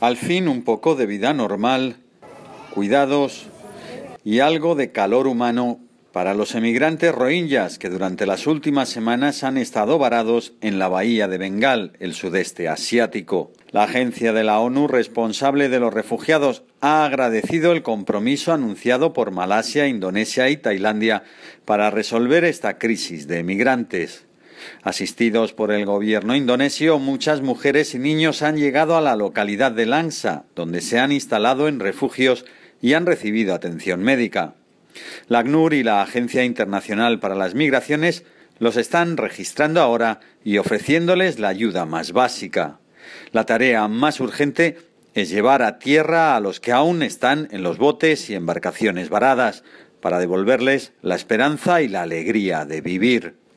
Al fin un poco de vida normal, cuidados y algo de calor humano para los emigrantes rohingyas que durante las últimas semanas han estado varados en la bahía de Bengal, el sudeste asiático. La agencia de la ONU responsable de los refugiados ha agradecido el compromiso anunciado por Malasia, Indonesia y Tailandia para resolver esta crisis de emigrantes. Asistidos por el gobierno indonesio, muchas mujeres y niños han llegado a la localidad de Langsa, donde se han instalado en refugios y han recibido atención médica. La ACNUR y la Agencia Internacional para las Migraciones los están registrando ahora y ofreciéndoles la ayuda más básica. La tarea más urgente es llevar a tierra a los que aún están en los botes y embarcaciones varadas, para devolverles la esperanza y la alegría de vivir.